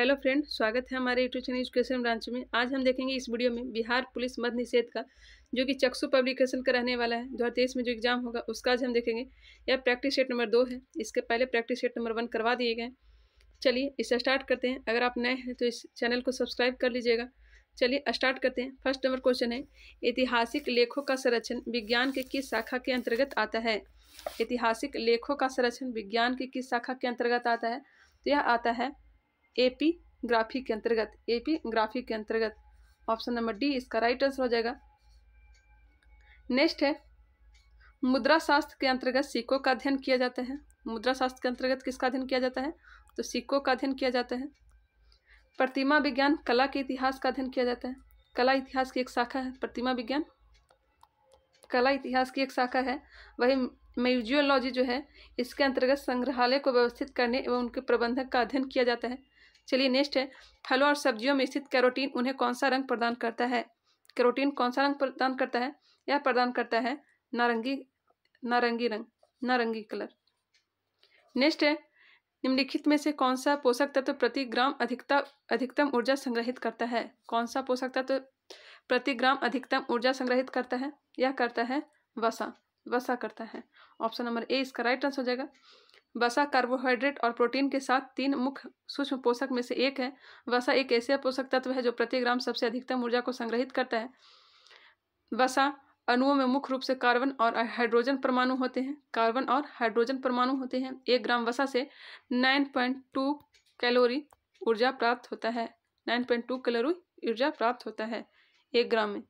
hello friend स्वागत है हमारे यूट्यूब चैनल एजुकेशन ब्रांच में आज हम देखेंगे इस वीडियो में बिहार पुलिस मध्य निषेध का जो कि चक्षु पब्लिकेशन का रहने वाला है दो में जो एग्जाम होगा उसका आज हम देखेंगे यह प्रैक्टिस सेट नंबर दो है इसके पहले प्रैक्टिस सेट नंबर वन करवा दिए गए चलिए इसे स्टार्ट करते हैं अगर आप नए हैं तो इस चैनल को सब्सक्राइब कर लीजिएगा चलिए स्टार्ट करते हैं फर्स्ट नंबर क्वेश्चन है ऐतिहासिक लेखों का संरक्षण विज्ञान के किस शाखा के अंतर्गत आता है ऐतिहासिक लेखों का संरक्षण विज्ञान के किस शाखा के अंतर्गत आता है तो यह आता है एपी ग्राफी के अंतर्गत एपी ग्राफी के अंतर्गत ऑप्शन नंबर डी इसका राइट आंसर हो जाएगा नेक्स्ट है मुद्रा शास्त्र के अंतर्गत सिक्कों का अध्ययन किया जाता है मुद्रा शास्त्र के अंतर्गत किसका अध्ययन किया जाता है तो सिक्कों का अध्ययन किया जाता है प्रतिमा विज्ञान कला के इतिहास का अध्ययन किया जाता है कला इतिहास की एक शाखा है प्रतिमा विज्ञान कला इतिहास की एक शाखा है वही म्यूजियोलॉजी जो है इसके अंतर्गत संग्रहालय को व्यवस्थित करने एवं उनके प्रबंधक का अध्ययन किया जाता है चलिए नेक्स्ट है फलों और सब्जियों में स्थित कैरोटीन उन्हें कौन सा रंग प्रदान करता है कैरोटीन कौन सा रंग प्रदान करता है यह प्रदान करता है नारंगी नारंगी रंग नारंगी कलर नेक्स्ट है निम्नलिखित में से कौन सा पोषक तत्व प्रति ग्राम अधिकता अधिकतम ऊर्जा संग्रहित करता है कौन सा पोषक तत्व प्रति ग्राम अधिकतम ऊर्जा संग्रहित करता है यह करता है वसा वसा करता है ऑप्शन नंबर ए इसका राइट आंसर हो जाएगा वसा कार्बोहाइड्रेट और प्रोटीन के साथ तीन मुख्य सूक्ष्म पोषक में से एक है वसा एक ऐसा पोषक तत्व है जो प्रति ग्राम सबसे अधिकतम ऊर्जा को संग्रहित करता है वसा अणुओं में मुख्य रूप से कार्बन और हाइड्रोजन परमाणु होते हैं कार्बन और हाइड्रोजन परमाणु होते हैं एक ग्राम वसा से नाइन पॉइंट टू कैलोरी ऊर्जा प्राप्त होता है नाइन पॉइंट टू कैलोरी ऊर्जा प्राप्त होता है एक ग्राम में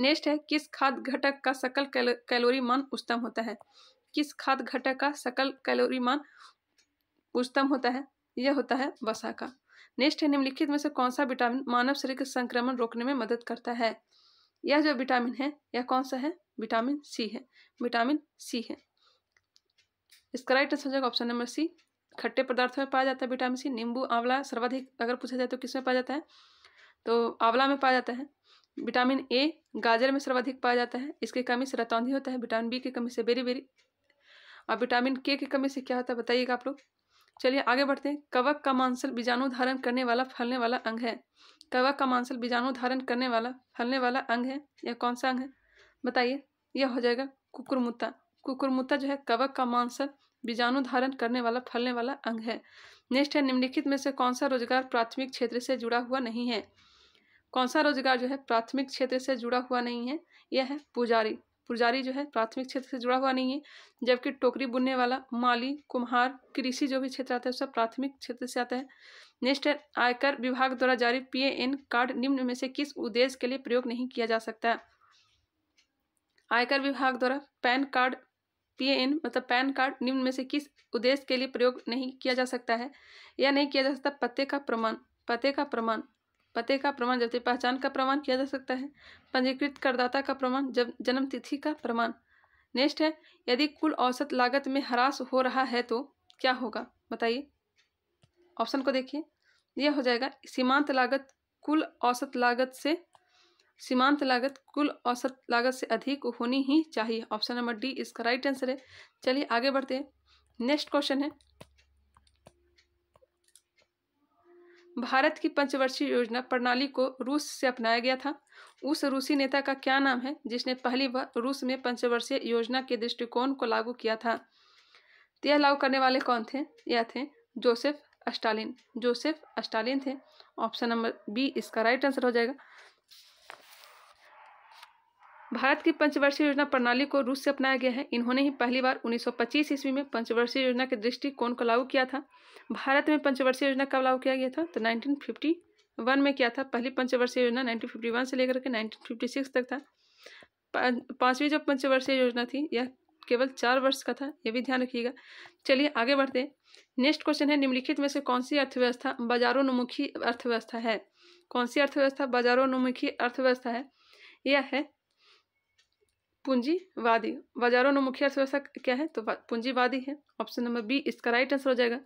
नेक्स्ट है किस खाद्य घटक का सकल कैलोरी मान उच्चतम होता है किस खाद घटक का सकल कैलोरी मान उच्चतम होता है यह होता है वसा का नेक्स्ट है निम्नलिखित में से कौन सा विटामिन मानव शरीर के संक्रमण रोकने में मदद करता है यह जो विटामिन है यह कौन सा है विटामिन सी है विटामिन सी है इसका राइट आंसर हो जाएगा ऑप्शन नंबर सी खट्टे पदार्थों में पाया जाता है विटामिन सी नींबू आंवला सर्वाधिक अगर पूछा जाए तो किस में पाया जाता है तो आंवला में पाया जाता है विटामिन ए गाजर में सर्वाधिक पाया जाता है इसकी कमी से रतौंधी होता है विटामिन बी की कमी से बेरी बेरी और विटामिन के की कमी से क्या होता है बताइएगा आप लोग चलिए आगे बढ़ते हैं कवक का मांसल बीजाणु धारण करने वाला फलने वाला अंग है कवक का मांसल बीजाणु धारण करने वाला फलने वाला अंग है यह कौन सा अंग है बताइए यह हो जाएगा कुकुरमुत्ता कुकुरमुत्ता जो है कवक का मांसल बीजाणु धारण करने वाला फलने वाला अंग है नेक्स्ट है निम्नलिखित में से कौन सा रोजगार प्राथमिक क्षेत्र से जुड़ा हुआ नहीं है कौन सा रोजगार जो है प्राथमिक क्षेत्र से जुड़ा हुआ नहीं है यह है पुजारी पुजारी जो है प्राथमिक क्षेत्र से जुड़ा हुआ नहीं है जबकि टोकरी बुनने वाला माली कुम्हार कृषि जो भी क्षेत्र आता है उसका प्राथमिक क्षेत्र से आता है नेक्स्ट है आयकर विभाग द्वारा जारी पीएएन कार्ड निम्न में से किस उद्देश्य के लिए प्रयोग नहीं किया जा सकता है आयकर विभाग द्वारा पैन कार्ड पीएएन मतलब पैन कार्ड निम्न में से किस उद्देश्य के लिए प्रयोग नहीं किया जा सकता है या नहीं किया जा सकता पते का प्रमाण पते का प्रमाण पते का प्रमाण जब पहचान का प्रमाण किया जा सकता है पंजीकृत करदाता का प्रमाण जब जन्म तिथि का प्रमाण नेक्स्ट है यदि कुल औसत लागत में ह्रास हो रहा है तो क्या होगा बताइए ऑप्शन को देखिए यह हो जाएगा सीमांत लागत कुल औसत लागत से सीमांत लागत कुल औसत लागत से अधिक होनी ही चाहिए ऑप्शन नंबर डी इसका राइट आंसर है चलिए आगे बढ़ते हैं नेक्स्ट क्वेश्चन है भारत की पंचवर्षीय योजना प्रणाली को रूस से अपनाया गया था उस रूसी नेता का क्या नाम है जिसने पहली बार रूस में पंचवर्षीय योजना के दृष्टिकोण को लागू किया था तो यह लागू करने वाले कौन थे यह थे जोसेफ स्टालिन जोसेफ स्टालिन थे ऑप्शन नंबर बी इसका राइट आंसर हो जाएगा भारत की पंचवर्षीय योजना प्रणाली को रूस से अपनाया गया है इन्होंने ही पहली बार 1925 ईस्वी में पंचवर्षीय योजना के दृष्टिकोण को लागू किया था भारत में पंचवर्षीय योजना कब लागू किया गया था तो 1951 में क्या था पहली पंचवर्षीय योजना 1951 से लेकर के 1956 तक था पांचवी जो पंचवर्षीय योजना थी यह केवल चार वर्ष का था यह भी ध्यान रखिएगा चलिए आगे बढ़ते हैं नेक्स्ट क्वेश्चन है निम्नलिखित में से कौन सी अर्थव्यवस्था बाजारोन्मुखी अर्थव्यवस्था है कौन सी अर्थव्यवस्था बाजारोन्मुखी अर्थव्यवस्था है यह है पूंजीवादी बाजारोन्मुखी अर्थव्यवस्था क्या है तो पूंजीवादी है ऑप्शन नंबर बी इसका राइट आंसर हो जाएगा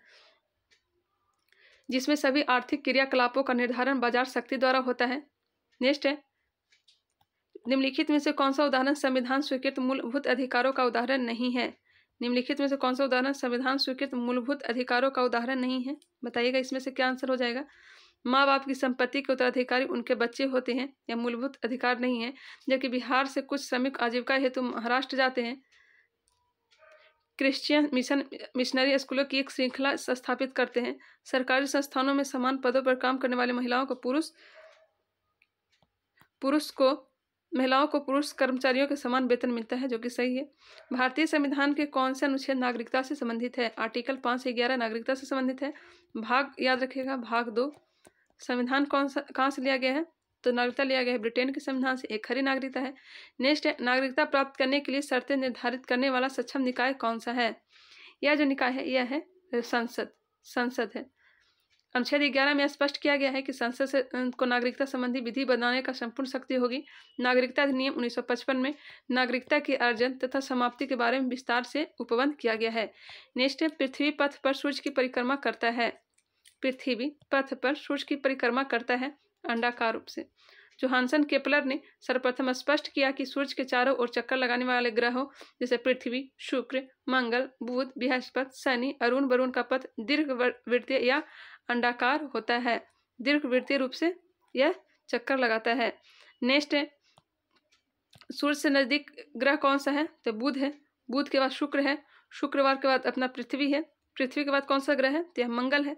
जिसमें सभी आर्थिक क्रियाकलापों का निर्धारण बाजार शक्ति द्वारा होता है नेक्स्ट है निम्नलिखित में से कौन सा उदाहरण संविधान स्वीकृत मूलभूत अधिकारों का उदाहरण नहीं है निम्नलिखित में से कौन सा उदाहरण संविधान स्वीकृत मूलभूत अधिकारों का उदाहरण नहीं है बताइएगा इसमें से क्या आंसर हो जाएगा माँ बाप की संपत्ति के उत्तराधिकारी उनके बच्चे होते हैं या मूलभूत अधिकार नहीं है जबकि बिहार से कुछ श्रमिक आजीविका हेतु महाराष्ट्र जाते हैं क्रिश्चियन मिशन मिशनरी स्कूलों की एक श्रृंखला स्थापित करते हैं सरकारी संस्थानों में समान पदों पर काम करने वाली महिलाओं को पुरुष पुरुष को महिलाओं को पुरुष कर्मचारियों के समान वेतन मिलता है जो कि सही है भारतीय संविधान के कौन से अनुच्छेद नागरिकता से संबंधित है आर्टिकल पाँच से ग्यारह नागरिकता से संबंधित है भाग याद रखिएगा भाग दो संविधान कौन सा कहाँ से लिया गया है तो नागरिकता लिया गया है ब्रिटेन के संविधान से एक खरी नागरिकता है नेक्स्ट नागरिकता प्राप्त करने के लिए शर्तें निर्धारित करने वाला सक्षम निकाय कौन सा है यह जो निकाय है यह है संसद संसद है अनुच्छेद ग्यारह में स्पष्ट किया गया है कि संसद से को नागरिकता संबंधी विधि बनाने का संपूर्ण शक्ति होगी नागरिकता अधिनियम 1955 में नागरिकता के अर्जन तथा समाप्ति के बारे में विस्तार से उपबंध किया गया है नेक्स्ट पृथ्वी पथ पर सूर्य की परिक्रमा करता है पृथ्वी पथ पर सूर्य की परिक्रमा करता है अंडाकार रूप से जोहानसन केपलर ने सर्वप्रथम स्पष्ट किया कि सूर्य के चारों ओर चक्कर लगाने वाले ग्रहों जैसे पृथ्वी शुक्र मंगल बुध बृहस्पत शनि अरुण वरुण का पथ दीर्घ वृत्तीय या अंडाकार होता है दीर्घ वृत्तीय रूप से यह चक्कर लगाता है नेक्स्ट है सूर्य से नज़दीक ग्रह कौन सा है तो बुध है बुध के बाद शुक्र है शुक्रवार के बाद अपना पृथ्वी है पृथ्वी के बाद कौन सा ग्रह है तो यह मंगल है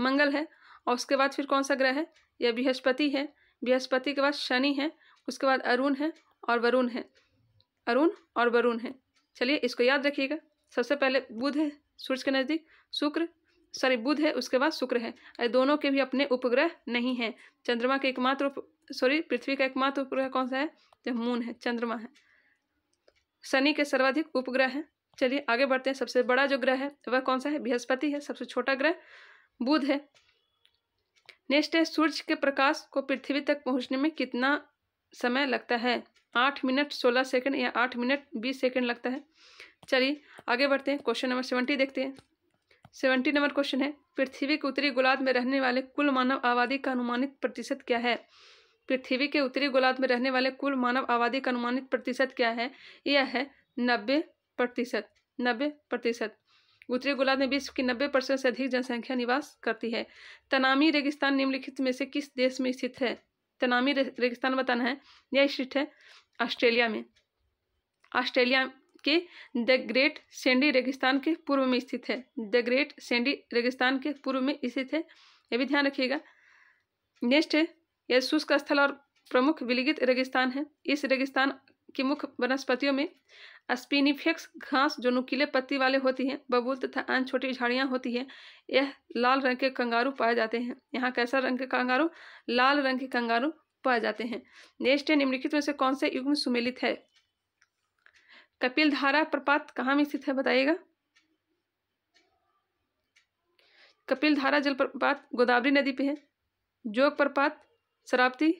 मंगल है और उसके बाद फिर कौन सा ग्रह है यह बृहस्पति है बृहस्पति के बाद शनि है उसके बाद अरुण है और वरुण है अरुण और वरुण है चलिए इसको याद रखिएगा सबसे पहले बुध है सूर्य के नज़दीक शुक्र सॉरी बुध है उसके बाद शुक्र है ये दोनों के भी अपने उपग्रह नहीं हैं चंद्रमा के एकमात्र सॉरी पृथ्वी का एकमात्र उपग्रह कौन सा है जो मून है चंद्रमा है शनि के सर्वाधिक उपग्रह हैं चलिए आगे बढ़ते हैं सबसे बड़ा जो ग्रह है वह कौन सा है बृहस्पति है सबसे छोटा ग्रह बुध है नेक्स्ट है सूर्य के प्रकाश को पृथ्वी तक पहुंचने में कितना समय लगता है आठ मिनट सोलह सेकंड या आठ मिनट बीस सेकंड लगता है चलिए आगे बढ़ते हैं क्वेश्चन नंबर सेवेंटी देखते हैं सेवेंटी नंबर क्वेश्चन है पृथ्वी के उत्तरी गोलार्ध में रहने वाले कुल मानव आबादी का अनुमानित प्रतिशत क्या है पृथ्वी के उत्तरी गोलार्ध में रहने वाले कुल मानव आबादी का अनुमानित प्रतिशत क्या है यह है नब्बे प्रतिशत नब्बे प्रतिशत उत्तरी गोलार्ध में विश्व की नब्बे परसेंट से अधिक जनसंख्या निवास करती है तनामी रेगिस्तान निम्नलिखित में से किस देश में स्थित है तनामी रेगिस्तान बताना है यह स्थित है ऑस्ट्रेलिया में ऑस्ट्रेलिया के द ग्रेट सेंडी रेगिस्तान के पूर्व में स्थित है द ग्रेट सेंडी रेगिस्तान के पूर्व में स्थित है यह भी ध्यान रखिएगा नेक्स्ट है यह शुष्क स्थल और प्रमुख विलिगित रेगिस्तान है इस रेगिस्तान की मुख्य वनस्पतियों में स्पिनिफेक्स घास जो नुकीले पत्ती वाले होती हैं बबूल तथा अन्य छोटी झाड़ियाँ होती हैं यह लाल रंग के कंगारू पाए जाते हैं यहाँ कैसा रंग के कंगारू लाल रंग के कंगारू पाए जाते हैं नेक्स्ट है निम्नलिखित में से कौन से युग्म सुमेलित है कपिल धारा प्रपात कहाँ में स्थित है बताइएगा कपिल धारा जलप्रपात गोदावरी नदी पे है जोग प्रपात शराबती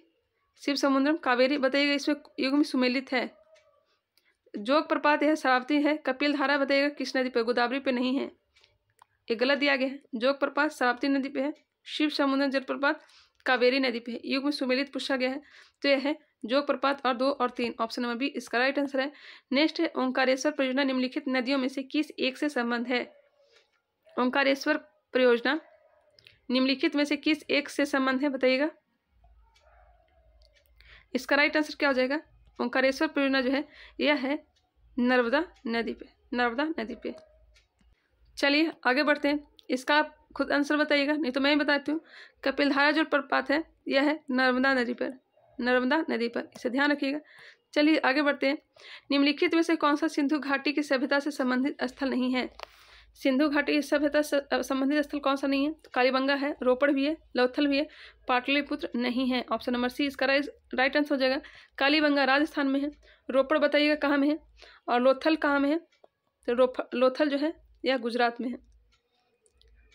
शिव समुद्रम कावेरी बताइएगा इसमें युग में सुमेलित है जोग प्रपात यह शरावती है कपिल धारा बताइएगा किस नदी पर गोदावरी पे नहीं है ये गलत दिया गया है जोग प्रपात शरावती नदी पे है शिव समुद्र जलप्रपात कावेरी नदी पे है युग में सुमेलित पूछा गया है तो यह है जोग प्रपात और दो और तीन ऑप्शन नंबर बी इसका राइट आंसर है नेक्स्ट है ओंकारेश्वर परियोजना निम्नलिखित नदियों में से किस एक से संबंध है ओंकारेश्वर परियोजना निम्नलिखित में से किस एक से संबंध है बताइएगा इसका राइट आंसर क्या हो जाएगा ओंकारेश्वर परियोजना जो है यह है नर्मदा नदी पे नर्मदा नदी पे चलिए आगे बढ़ते हैं इसका आप खुद आंसर बताइएगा नहीं तो मैं ही बताती हूँ कपिलधारा जो प्रपात है यह है नर्मदा नदी पर नर्मदा नदी पर इसे ध्यान रखिएगा चलिए आगे बढ़ते हैं निम्नलिखित में से कौन सा सिंधु घाटी की सभ्यता से संबंधित स्थल नहीं है सिंधु घाटी सभ्यता संबंधित स्थल कौन सा नहीं है तो कालीबंगा है रोपड़ भी है लौथल भी है पाटलिपुत्र नहीं है ऑप्शन नंबर सी इसका राइट आंसर हो जाएगा कालीबंगा राजस्थान में है रोपड़ बताइएगा कहाँ में है और लोथल कहाँ में है तो रोप लोथल जो है यह गुजरात में है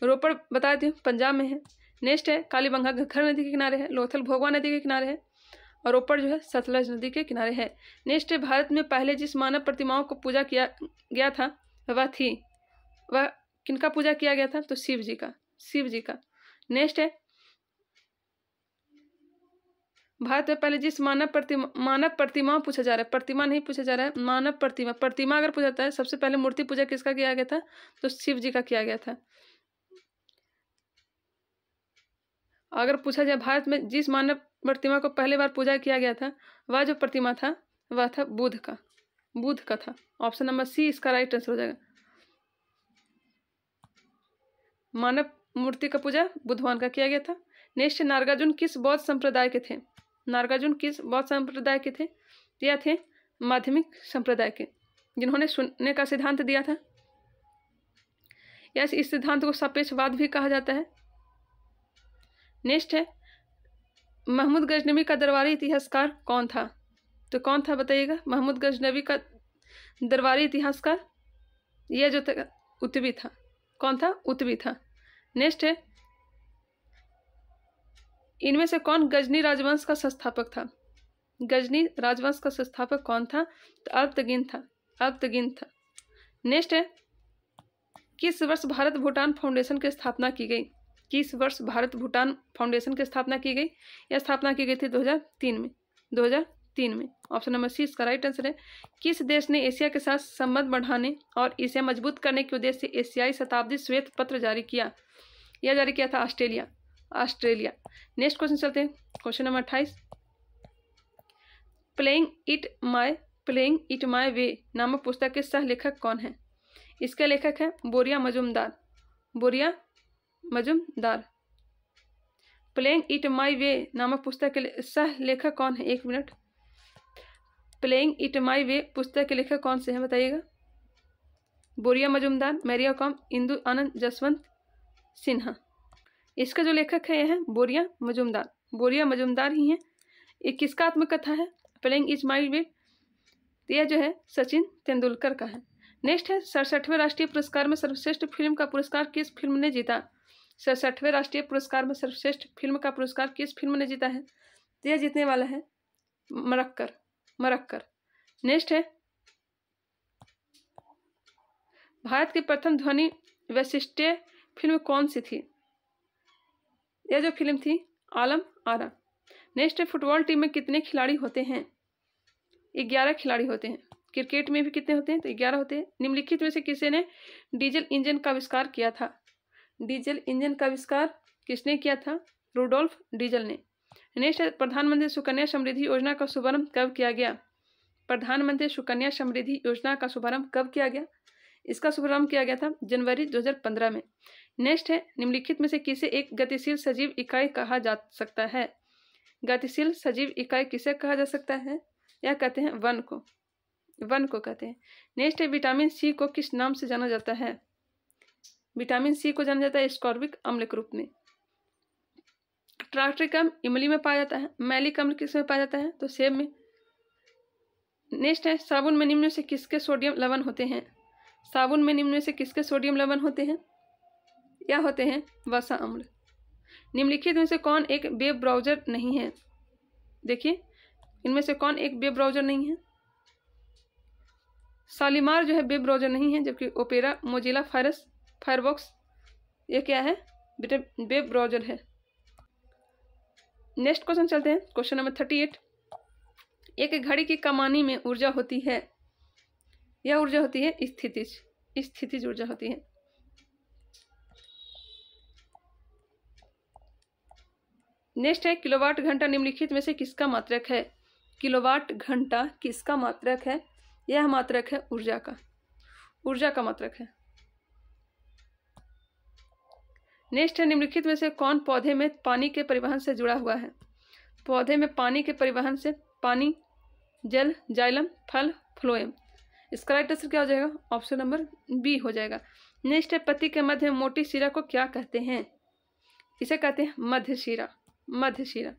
रोपड़ बता दें पंजाब में है नेक्स्ट है कालीबंगा घर नदी के किनारे है लोथल भोगवा नदी के किनारे है और रोपड़ जो है सतलज नदी के किनारे है नेक्स्ट है भारत में पहले जिस मानव प्रतिमाओं को पूजा किया गया था वह थी वह किनका पूजा किया गया था तो शिव जी का शिव जी का नेक्स्ट है भारत में पहले जिस मानव प्रतिमा मानव प्रतिमा पूछा जा रहा है प्रतिमा नहीं पूछा जा रहा है मानव प्रतिमा प्रतिमा अगर पूछा जाता है सबसे पहले मूर्ति पूजा किसका किया गया था तो शिव जी का किया गया था अगर पूछा जाए भारत में जिस मानव प्रतिमा को पहली बार पूजा किया गया था वह जो प्रतिमा था वह था बुध का बुध का था ऑप्शन नंबर सी इसका राइट आंसर हो जाएगा मानव मूर्ति का पूजा बुद्ध भगवान का किया गया था नेक्स्ट नागार्जुन किस बौद्ध संप्रदाय के थे नागार्जुन किस बौद्ध संप्रदाय के थे या थे माध्यमिक संप्रदाय के जिन्होंने सुनने का सिद्धांत दिया था यस इस सिद्धांत को सापेक्षवाद भी कहा जाता है नेक्स्ट है महमूद गजनबी का दरबारी इतिहासकार कौन था तो कौन था बताइएगा महमूद गजनबी का दरबारी इतिहासकार यह जो था उत्वी था कौन था उत्वी था नेक्स्ट है इनमें से कौन गजनी राजवंश का संस्थापक था गजनी राजवंश का संस्थापक कौन था तो अल्पतगिन था अल्पतगिन था नेक्स्ट है किस वर्ष भारत भूटान फाउंडेशन की स्थापना की गई किस वर्ष भारत भूटान फाउंडेशन की स्थापना की गई यह स्थापना की गई थी 2003 में 2003 में ऑप्शन नंबर सी इसका राइट आंसर है किस देश ने एशिया के साथ संबंध बढ़ाने और इसे मजबूत करने के उद्देश्य से एशियाई शताब्दी श्वेत पत्र जारी किया यह जारी किया था ऑस्ट्रेलिया ऑस्ट्रेलिया नेक्स्ट क्वेश्चन चलते हैं क्वेश्चन नंबर अट्ठाईस playing it my playing it my way नामक पुस्तक के सह लेखक कौन है इसका लेखक है Boria Majumdar Boria Majumdar playing it my way नामक पुस्तक के सह लेखक कौन है एक minute playing it my way पुस्तक के लेखक कौन से हैं बताइएगा बोरिया मजुमदार मैरिया कॉम इंदु आनंद जसवंत सिन्हा इसका जो लेखक है यह है बोरिया मजुमदार बोरिया मजुमदार ही हैं ये किसका आत्मकथा है प्लेइंग इज माई वे यह जो है सचिन तेंदुलकर का है नेक्स्ट है सड़सठवें राष्ट्रीय पुरस्कार में सर्वश्रेष्ठ फिल्म का पुरस्कार किस फिल्म ने जीता सड़सठवें राष्ट्रीय पुरस्कार में सर्वश्रेष्ठ फिल्म का पुरस्कार किस फिल्म ने जीता है यह जीतने वाला है मरक्कर मरक्कर नेक्स्ट है भारत के प्रथम ध्वनि वैशिष्ट्य फिल्म कौन सी थी यह जो फिल्म थी आलम आरा नेक्स्ट है फुटबॉल टीम में कितने खिलाड़ी होते हैं ग्यारह खिलाड़ी होते हैं क्रिकेट में भी कितने होते हैं तो ग्यारह होते हैं निम्नलिखित में से किसी ने डीजल इंजन का आविष्कार किया था डीजल इंजन का आविष्कार किसने किया था रूडोल्फ डीजल ने नेक्स्ट प्रधानमंत्री सुकन्या समृद्धि योजना का शुभारंभ कब किया गया प्रधानमंत्री सुकन्या समृद्धि योजना का शुभारंभ कब किया गया इसका शुभारंभ किया गया था जनवरी 2015 में नेक्स्ट है निम्नलिखित में से किसे एक गतिशील सजीव इकाई कहा जा सकता है गतिशील सजीव इकाई किसे कहा जा सकता है या कहते हैं वन को वन को कहते हैं नेक्स्ट है विटामिन सी को किस नाम से जाना जाता है विटामिन सी को जाना जाता है स्कॉर्बिक अम्ल के रूप में ट्राट्रिक इमली में पाया जाता है मैलिक अम्ल किस में पाया जाता है तो सेब में नेक्स्ट है साबुन में निम्न से किसके सोडियम लवण होते हैं साबुन में निम्न से किसके सोडियम लवण होते हैं क्या होते हैं वसा अम्ल निम्नलिखित में से कौन एक वेब ब्राउजर नहीं है देखिए इनमें से कौन एक वेब ब्राउजर नहीं है सालीमार जो है वेब ब्राउजर नहीं है जबकि ओपेरा मोजिला फायरस फायरबॉक्स ये क्या है वेब ब्राउजर है नेक्स्ट क्वेश्चन चलते हैं क्वेश्चन नंबर थर्टी एट एक घड़ी की कमानी में ऊर्जा होती है यह ऊर्जा होती है स्थितिज स्थितिज ऊर्जा होती है नेक्स्ट है किलोवाट घंटा निम्नलिखित में से किसका मात्रक है किलोवाट घंटा किसका मात्रक है यह मात्रक है ऊर्जा का ऊर्जा का मात्रक है नेक्स्ट है निम्नलिखित में से कौन पौधे में पानी के परिवहन से जुड़ा हुआ है पौधे में पानी के परिवहन से पानी जल जाइलम फल फ्लोएम इसका राइट आंसर क्या हो जाएगा ऑप्शन नंबर बी हो जाएगा नेक्स्ट है पति के मध्य मोटी शिरा को क्या कहते हैं इसे कहते हैं मध्य शिरा मध्यशिरा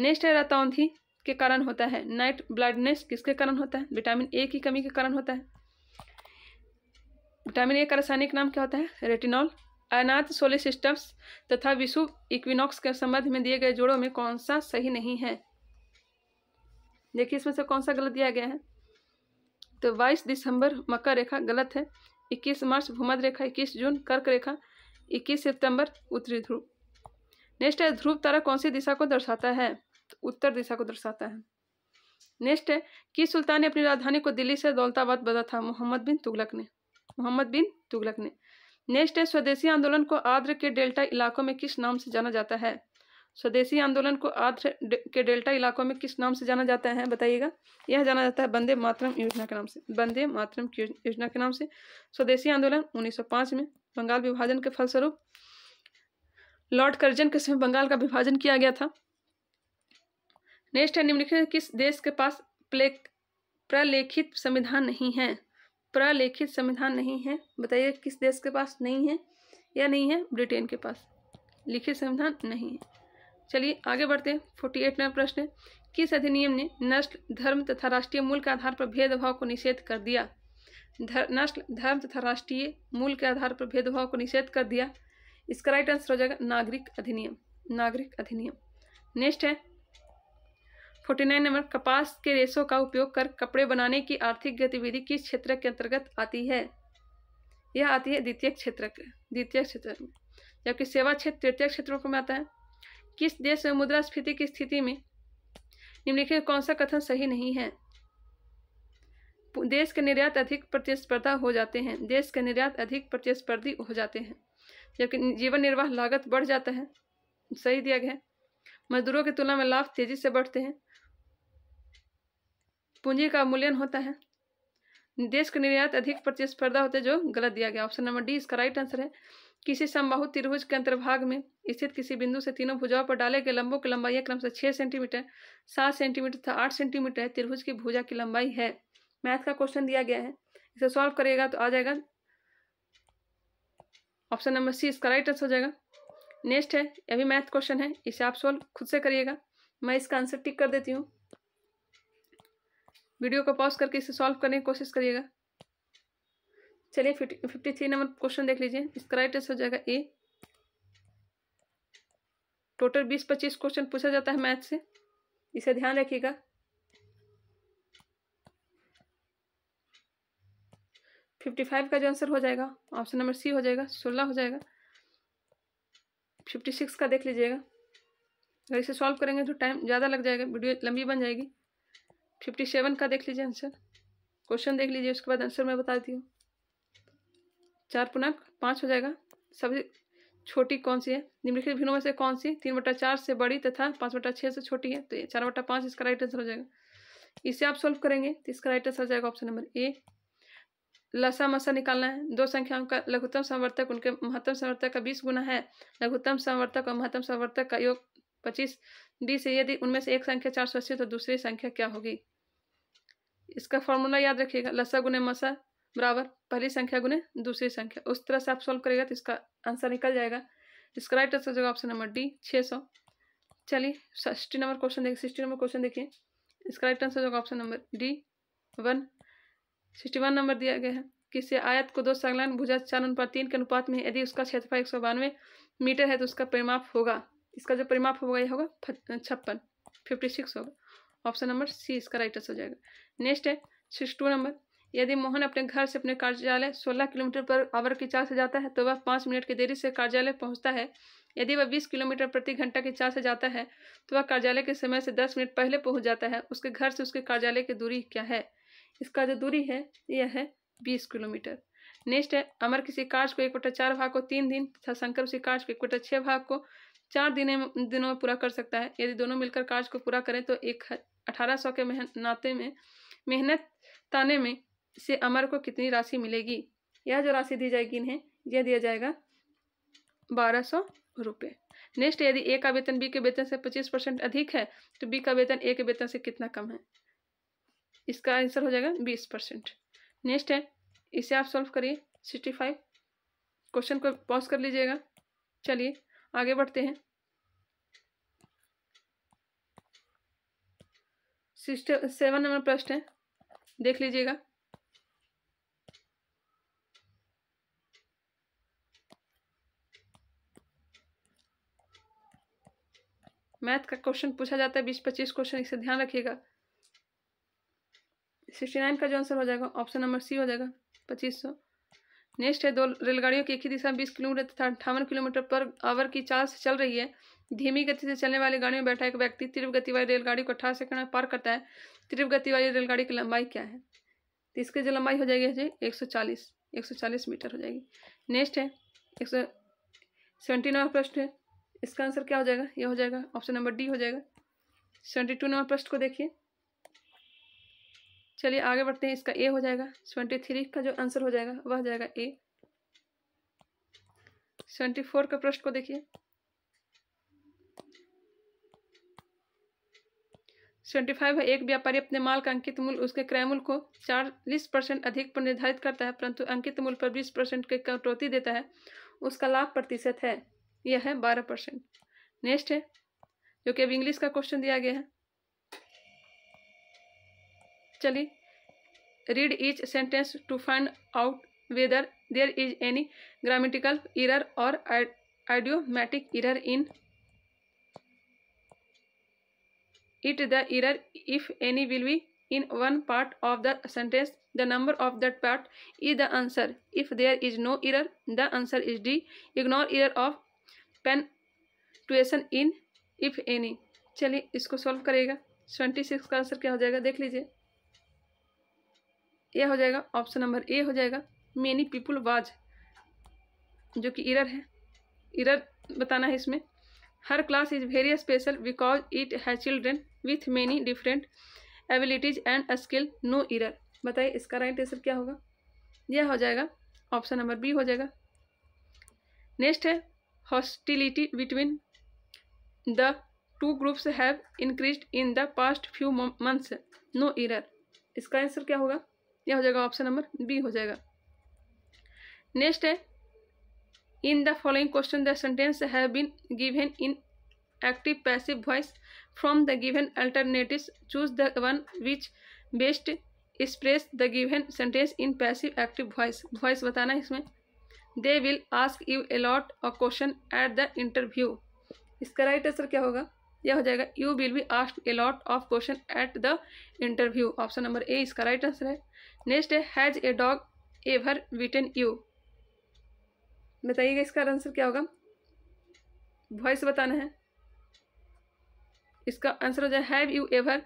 नेक्स्ट है रतौंधी के कारण होता है नाइट ब्लडनेस किसके कारण होता है विटामिन ए की कमी के कारण होता है विटामिन ए का रासायनिक नाम क्या होता है रेटिनॉल अनाथ सोलर सिस्टम्स तथा विशु इक्विनॉक्स के संबंध में दिए गए जोड़ों में कौन सा सही नहीं है देखिए इसमें से कौन सा गलत दिया गया है तो 22 दिसंबर मकर रेखा गलत है 21 मार्च भूमध रेखा 21 जून कर्क रेखा 21 सितंबर उत्तरी ध्रुव नेक्स्ट है ध्रुव तारा कौन सी दिशा को दर्शाता है तो उत्तर दिशा को दर्शाता है नेक्स्ट है किस सुल्तान ने अपनी राजधानी को दिल्ली से दौलताबाद बदला था मोहम्मद बिन तुगलक ने मोहम्मद बिन तुगलक ने नेक्स्ट है स्वदेशी आंदोलन को आद्र के डेल्टा इलाकों में किस नाम से जाना जाता है स्वदेशी आंदोलन को आद्र के डेल्टा इलाकों में किस नाम से जाना जाता है बताइएगा यह जाना जाता है वंदे मातरम योजना के नाम से वंदे मातरम योजना के नाम से स्वदेशी आंदोलन 1905 में बंगाल विभाजन के फलस्वरूप लॉर्ड कर्जन के समय बंगाल का विभाजन किया गया था नेक्स्ट है निम्नलिखित किस देश के पास प्लेक प्रलेखित संविधान नहीं है प्रलेखित संविधान नहीं है बताइए किस देश के पास नहीं है या नहीं है ब्रिटेन के पास लिखित संविधान नहीं है चलिए आगे बढ़ते हैं फोर्टी एट प्रश्न किस अधिनियम ने नस्ल धर्म तथा राष्ट्रीय मूल के आधार पर भेदभाव को निषेध कर दिया धर, नस्ल धर्म तथा राष्ट्रीय मूल के आधार पर भेदभाव को निषेध कर दिया इसका राइट आंसर हो जाएगा नागरिक अधिनियम नागरिक अधिनियम नेक्स्ट है फोर्टी नाइन नंबर कपास के रेशों का उपयोग कर कपड़े बनाने की आर्थिक गतिविधि किस क्षेत्र के अंतर्गत आती है यह आती है द्वितीय क्षेत्र के द्वितीय क्षेत्र में जबकि सेवा क्षेत्र तृतीय क्षेत्रों को में आता है किस देश में मुद्रास्फीति की स्थिति में निम्नलिखित कौन सा कथन सही नहीं है देश के निर्यात अधिक प्रतिस्पर्धा हो जाते हैं देश के निर्यात अधिक प्रतिस्पर्धी हो जाते हैं जबकि जीवन निर्वाह लागत बढ़ जाता है सही दिया गया है मजदूरों की तुलना में लाभ तेजी से बढ़ते हैं पूंजी का मूल्यन होता है देश का निर्यात अधिक प्रतिस्पर्धा होते जो गलत दिया गया ऑप्शन नंबर डी इसका राइट आंसर है किसी समबाहु त्रिभुज के अंतर्भाग में स्थित किसी बिंदु से तीनों भुजाओं पर डाले गए लंबों की लंबाई क्रम से छः सेंटीमीटर सात सेंटीमीटर तथा आठ सेंटीमीटर है त्रिभुज की भुजा की लंबाई है मैथ का क्वेश्चन दिया गया है इसे सॉल्व करेगा तो आ जाएगा ऑप्शन नंबर सी इसका राइट आंसर हो जाएगा नेक्स्ट है यह भी मैथ क्वेश्चन है इसे आप सॉल्व खुद से करिएगा मैं इसका आंसर टिक कर देती हूँ वीडियो को पॉज करके इसे सॉल्व करने की कोशिश करिएगा चलिए फिफ्टी थ्री नंबर क्वेश्चन देख लीजिए इसका राइट आंसर हो जाएगा ए टोटल बीस पच्चीस क्वेश्चन पूछा जाता है मैथ से इसे ध्यान रखिएगा फिफ्टी फाइव का जो आंसर हो जाएगा ऑप्शन नंबर सी हो जाएगा सोलह हो जाएगा फिफ्टी सिक्स का देख लीजिएगा अगर इसे सॉल्व करेंगे तो टाइम ज़्यादा लग जाएगा वीडियो लंबी बन जाएगी फिफ्टी सेवन का देख लीजिए आंसर क्वेश्चन देख लीजिए उसके बाद आंसर मैं बताती हूँ चार पुनक पाँच हो जाएगा सबसे छोटी कौन सी है निम्नलिखित भिन्नों में से कौन सी तीन बटा चार से बड़ी तथा पाँच बटा छः से छोटी है तो ये चार बटा पाँच इसका राइट आंसर हो जाएगा इसे आप सॉल्व करेंगे तो इसका राइट आंसर हो जाएगा ऑप्शन नंबर ए लसा मसा निकालना है दो संख्याओं का लघुत्तम संवर्तक उनके महत्तम संवर्तक का बीस गुना है लघुत्तम संवर्तक और महत्तम संवर्तक का योग पच्चीस बीस है यदि उनमें से एक संख्या चार सौ अस्सी तो दूसरी संख्या क्या होगी इसका फॉर्मूला याद रखिएगा लसा गुने मसा बराबर पहली संख्या गुने दूसरी संख्या उस तरह से आप सॉल्व करेगा तो इसका आंसर निकल जाएगा इसका राइट आंसर जगह ऑप्शन नंबर डी छः सौ चलिए सिक्सटी नंबर क्वेश्चन देखिए सिक्सटी नंबर क्वेश्चन देखिए इसका राइट आंसर जगह option number D one sixty one number दिया गया है किसी आयत को दो संलग्न भुजा चार अनुपात तीन के अनुपात में यदि उसका क्षेत्रफल एक सौ बानवे मीटर है तो उसका परिमाप होगा इसका जो परिमाप होगा यह होगा छप्पन फिफ्टी सिक्स होगा ऑप्शन नंबर सी इसका राइट आंसर हो जाएगा नेक्स्ट है सिक्सटी टू नंबर यदि मोहन अपने घर से अपने कार्यालय 16 किलोमीटर पर आवर की चाल से जाता है तो वह पाँच मिनट की देरी से कार्यालय पहुंचता है यदि वह 20 किलोमीटर प्रति घंटा की चाल से जाता है तो वह कार्यालय के समय से 10 मिनट पहले पहुंच जाता है उसके घर से उसके कार्यालय की दूरी क्या है इसका जो दूरी है यह है बीस किलोमीटर नेक्स्ट है अमर किसी कार्य को एक बटा चार भाग को तीन दिन तथा शंकर उसी कार्य को एक बटा छः भाग को चार दिनों दिनों में पूरा कर सकता है यदि दोनों मिलकर कार्य को पूरा करें तो एक अठारह सौ के मेहनाते नाते में मेहनत ताने में से अमर को कितनी राशि मिलेगी यह जो राशि दी जाएगी इन्हें यह दिया जाएगा बारह सौ रुपये नेक्स्ट यदि ए का वेतन बी के वेतन से पच्चीस परसेंट अधिक है तो बी का वेतन ए के वेतन से कितना कम है इसका आंसर हो जाएगा बीस परसेंट नेक्स्ट है इसे आप सॉल्व करिए सिक्सटी फाइव क्वेश्चन को पॉज कर लीजिएगा चलिए आगे बढ़ते हैं सिक्सटी सेवन नंबर प्रश्न है देख लीजिएगा मैथ का क्वेश्चन पूछा जाता है बीस पच्चीस क्वेश्चन इसे ध्यान रखिएगा सिक्सटी नाइन का जो आंसर हो जाएगा ऑप्शन नंबर सी हो जाएगा पच्चीस सौ नेक्स्ट है दो रेलगाड़ियों की एक ही दिशा में बीस किलोमीटर तथा अट्ठावन किलोमीटर पर आवर की चाल से चल रही है धीमी गति से चलने वाली गाड़ियों में बैठा एक व्यक्ति तीव्र गति वाली रेलगाड़ी को अठारह सेकंड में पार करता है तीव्र गति वाली रेलगाड़ी की लंबाई क्या है तो इसकी जो लंबाई हो जाएगी जी एक सौ चालीस एक सौ चालीस मीटर हो जाएगी नेक्स्ट है एक सौ सेवेंटी नंबर प्रश्न है इसका आंसर क्या हो जाएगा यह हो जाएगा ऑप्शन नंबर डी हो जाएगा सेवेंटी टू नंबर प्रश्न को देखिए चलिए आगे बढ़ते हैं इसका ए हो जाएगा ट्वेंटी थ्री का जो आंसर हो जाएगा वह जाएगा ए ट्वेंटी फोर का प्रश्न को देखिए ट्वेंटी फाइव है एक व्यापारी अपने माल का अंकित मूल्य उसके क्रय मूल्य को चालीस परसेंट अधिक पर निर्धारित करता है परंतु अंकित मूल्य पर बीस परसेंट की कटौती देता है उसका लाभ प्रतिशत है यह है बारह परसेंट नेक्स्ट है जो कि अब इंग्लिश का क्वेश्चन दिया गया है चलिए read each sentence to find out whether there is any grammatical error और idiomatic error in it the error if any will be in one part of the sentence the number of that part is the answer if there is no error the answer is D ignore error of punctuation in if any चलिए इसको solve करेगा twenty six का answer क्या हो जाएगा देख लीजिए ए हो जाएगा ऑप्शन नंबर ए हो जाएगा मेनी पीपुल वाज जो कि इरर है इरर बताना है इसमें हर class is very special because it has children with many different abilities and skill no error बताइए इसका राइट आंसर क्या होगा यह हो जाएगा ऑप्शन नंबर बी हो जाएगा नेक्स्ट है hostility between the two groups have increase in the past few months no error इसका आंसर क्या होगा यह हो जाएगा ऑप्शन नंबर बी हो जाएगा नेक्स्ट है in the following question the sentence have been given in active passive voice from the given alternative choose the one which best express the given sentence in passive active voice voice बताना है इसमें they will ask you a lot a question at the interview इसका right answer क्या होगा यह हो जाएगा you will be ask a lot of question at the interview option number A इसका राइट आंसर है नेक्स्ट है has a dog ever bitten you बताइएगा इसका आंसर क्या होगा वॉइस बताना है इसका आंसर हो जाए have you ever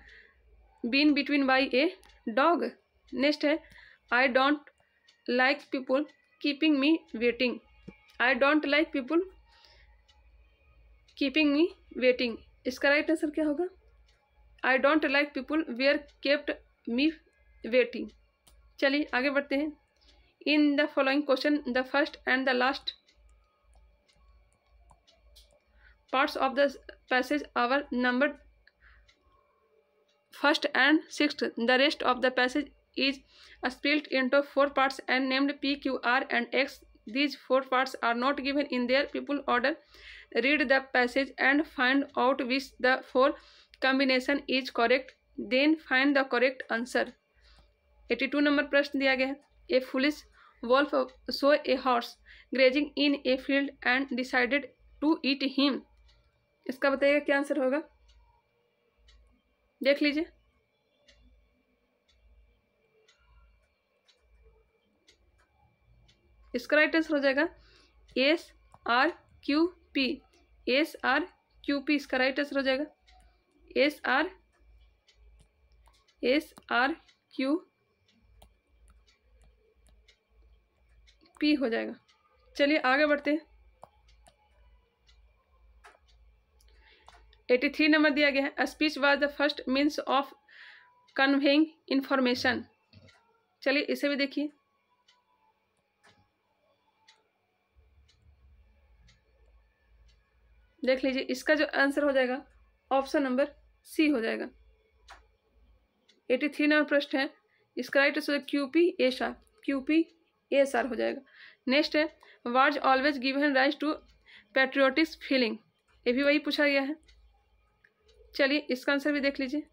been bitten by a dog next है I don't like people keeping me waiting I don't like people keeping me waiting इसका राइट आंसर क्या होगा I don't like people we are kept me waiting चलिए आगे बढ़ते हैं in the following question the first and the last parts of the passage are number first and six the rest of the passage is स्प्रिल्ड into four parts and named P Q R and X these four parts are not given in their proper order read the passage and find out which the four combination is correct then find the correct answer eighty two number प्रश्न दिया गया है a foolish wolf saw a horse grazing in a field and decided to eat him इसका बताइएगा क्या answer होगा देख लीजिए इसका राइट आंसर हो जाएगा S R Q P S R Q P इसका राइट आंसर हो जाएगा S R S R Q P हो जाएगा चलिए आगे बढ़ते हैं एटी थ्री नंबर दिया गया है speech was the first means of conveying information चलिए इसे भी देखिए देख लीजिए इसका जो आंसर हो जाएगा ऑप्शन नंबर सी हो जाएगा एटी थ्री नंबर प्रश्न है इसका right answer Q P A Q P A S R हो जाएगा नेक्स्ट है word always given rise to patriotic feeling ये भी वही पूछा गया है चलिए इसका आंसर भी देख लीजिए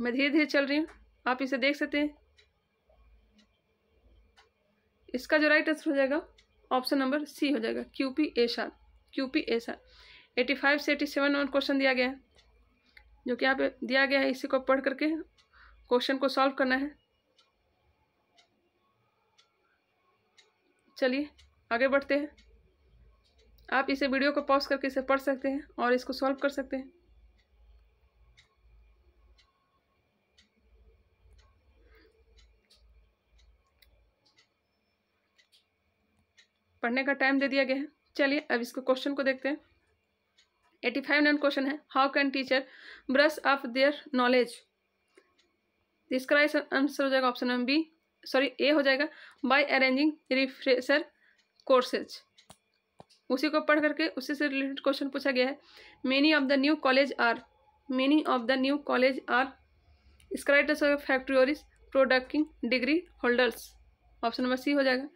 मैं धीरे धीरे चल रही हूँ आप इसे देख सकते हैं इसका जो राइट आंसर हो जाएगा ऑप्शन नंबर सी हो जाएगा Q P S R Q P S R eighty five से एटी सेवन और क्वेश्चन दिया गया है जो कि यहाँ पे दिया गया है इसी को पढ़ करके क्वेश्चन को सॉल्व करना है चलिए आगे बढ़ते हैं आप इसे वीडियो को पॉज करके इसे पढ़ सकते हैं और इसको सॉल्व कर सकते हैं पढ़ने का टाइम दे दिया गया है चलिए अब इसको क्वेश्चन को देखते हैं एटी फाइव नाइन क्वेश्चन है how can teacher brush off their knowledge तो इसका राइट आंसर हो जाएगा option number B sorry A हो जाएगा बाय अरेंजिंग रिफ्रेशर कोर्सेज उसी को पढ़ करके उसी से रिलेटेड क्वेश्चन पूछा गया है many of the new college are many of the new college are इसका राइट आंसर और producing degree holders option number C हो जाएगा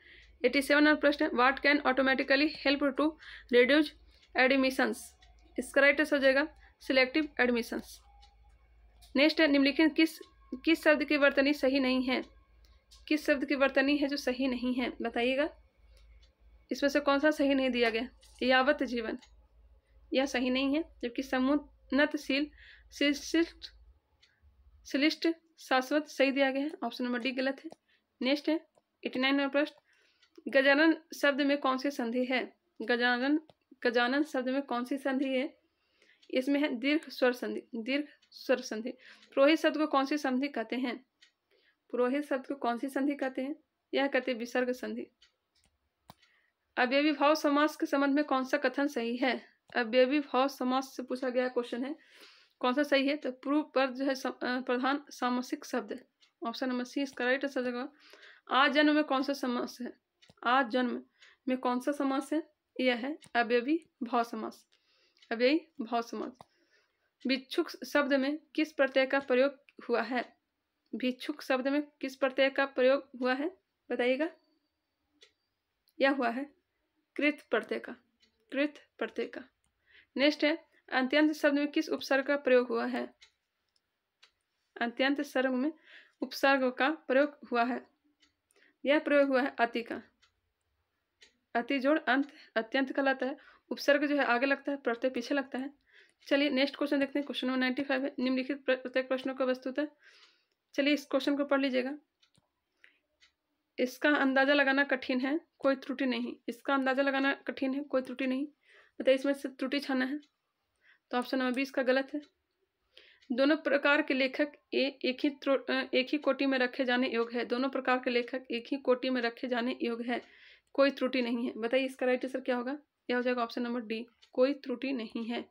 एटी सेवन नंबर प्रश्न what can automatically help to reduce admissions इसका right answer हो जाएगा selective admissions next है निम्नलिखित किस किस शब्द की वर्तनी सही नहीं है किस शब्द की वर्तनी है जो सही नहीं है बताइएगा इसमें से कौन सा सही नहीं दिया गया यावत जीवन यह सही नहीं है जबकि समुन्नतशील शिष्ट शिलिष्ट शाश्वत सही दिया गया है ऑप्शन नंबर डी गलत है नेक्स्ट है एटी नाइन नंबर प्रश्न गजानन शब्द में कौन सी संधि है गजानन गजानन शब्द में कौन सी संधि है इसमें है दीर्घ स्वर संधि दीर्घ स्वर संधि पुरोहित शब्द को कौन सी संधि कहते हैं पुरोहित शब्द को कौन सी संधि कहते हैं यह कहते हैं विसर्ग संधि अवयवी भाव समास के संबंध में कौन सा कथन सही है अवयवी भाव समास से पूछा गया क्वेश्चन है कौन सा सही है तो पूर्व पर जो है सम, प्रधान सामसिक शब्द ऑप्शन नंबर सी इसका राइट आंसर जगह आज जन्म में कौन सा समास है आज जन्म में कौन सा समास है यह है अवयवी भाव समास अव्ययी भाव समास भिक्षुक शब्द में किस प्रत्यय का प्रयोग हुआ है भिक्षुक शब्द में किस प्रत्यय का प्रयोग हुआ है बताइएगा यह हुआ है कृत प्रत्यय का कृत प्रत्यय का नेक्स्ट है अंत्यंत शब्द में किस उपसर्ग का प्रयोग हुआ है अंत्यंत सर्ग में उपसर्ग का प्रयोग हुआ है यह प्रयोग हुआ है अति का अति जोड़ अंत अत्यंत कहलाता है उपसर्ग जो है आगे लगता है प्रत्यय पीछे लगता है चलिए नेक्स्ट क्वेश्चन देखते हैं क्वेश्चन नंबर नाइन्टी फाइव है निम्नलिखित प्रत्येक प्रश्नों का था चलिए इस क्वेश्चन को पढ़ लीजिएगा इसका अंदाजा लगाना कठिन है कोई त्रुटि नहीं इसका अंदाजा लगाना कठिन है कोई त्रुटि नहीं बताइए इसमें से त्रुटि छाना है तो ऑप्शन नंबर बीस का गलत है दोनों प्रकार के लेखक ए एक ही एक ही कोटि में रखे जाने योग्य है दोनों प्रकार के लेखक एक ही कोटि में रखे जाने योग्य है कोई त्रुटि नहीं है बताइए इसका राइट आंसर क्या होगा यह हो जाएगा ऑप्शन नंबर डी कोई त्रुटि नहीं है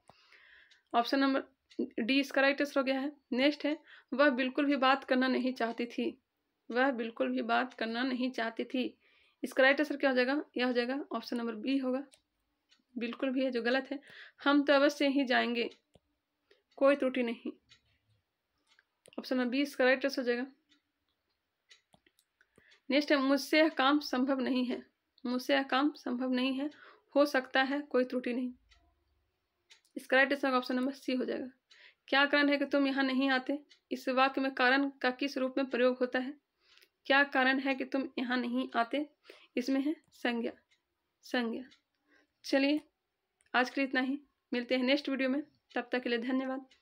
ऑप्शन नंबर डी इसका राइट आंसर हो गया है नेक्स्ट है वह बिल्कुल भी बात करना नहीं चाहती थी वह बिल्कुल भी बात करना नहीं चाहती थी इसका राइट आंसर क्या हो जाएगा यह हो जाएगा ऑप्शन नंबर बी होगा बिल्कुल भी है जो गलत है हम तो अवश्य ही जाएंगे कोई त्रुटि नहीं ऑप्शन नंबर बी इसका राइट आंसर हो जाएगा नेक्स्ट है मुझसे यह काम संभव नहीं है मुझसे यह काम संभव नहीं है हो सकता है कोई त्रुटि नहीं इसका right answer option number C हो जाएगा क्या कारण है कि तुम यहाँ नहीं आते इस वाक्य में कारण का किस रूप में प्रयोग होता है क्या कारण है कि तुम यहाँ नहीं आते इसमें है संज्ञा संज्ञा चलिए आज के लिए इतना ही मिलते हैं नेक्स्ट वीडियो में तब तक के लिए धन्यवाद